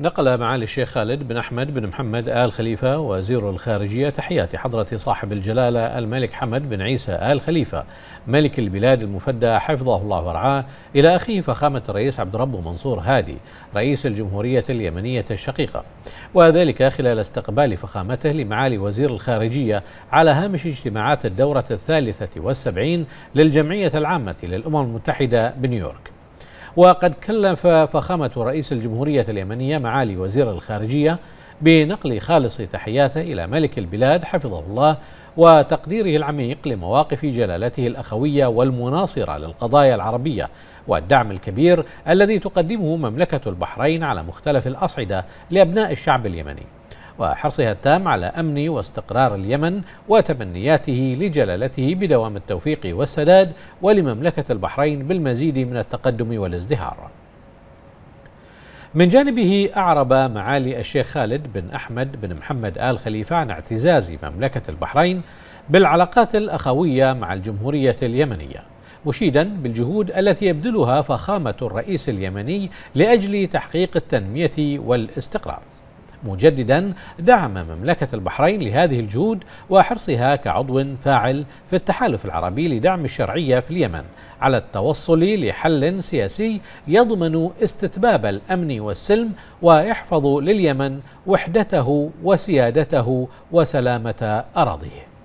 نقل معالي الشيخ خالد بن أحمد بن محمد آل خليفة وزير الخارجية تحياتي حضرة صاحب الجلالة الملك حمد بن عيسى آل خليفة ملك البلاد المفدى حفظه الله ورعاه إلى أخيه فخامة الرئيس عبد ربه منصور هادي رئيس الجمهورية اليمنية الشقيقة وذلك خلال استقبال فخامته لمعالي وزير الخارجية على هامش اجتماعات الدورة الثالثة والسبعين للجمعية العامة للأمم المتحدة بنيويورك وقد كلف فخامة رئيس الجمهورية اليمنية معالي وزير الخارجية بنقل خالص تحياته إلى ملك البلاد حفظه الله وتقديره العميق لمواقف جلالته الأخوية والمناصرة للقضايا العربية والدعم الكبير الذي تقدمه مملكة البحرين على مختلف الأصعدة لأبناء الشعب اليمني وحرصها التام على أمن واستقرار اليمن وتمنياته لجلالته بدوام التوفيق والسداد ولمملكة البحرين بالمزيد من التقدم والازدهار من جانبه أعرب معالي الشيخ خالد بن أحمد بن محمد آل خليفة عن اعتزاز مملكة البحرين بالعلاقات الأخوية مع الجمهورية اليمنية مشيدا بالجهود التي يبذلها فخامة الرئيس اليمني لأجل تحقيق التنمية والاستقرار مجددا دعم مملكة البحرين لهذه الجهود وحرصها كعضو فاعل في التحالف العربي لدعم الشرعية في اليمن على التوصل لحل سياسي يضمن استتباب الأمن والسلم ويحفظ لليمن وحدته وسيادته وسلامة أراضيه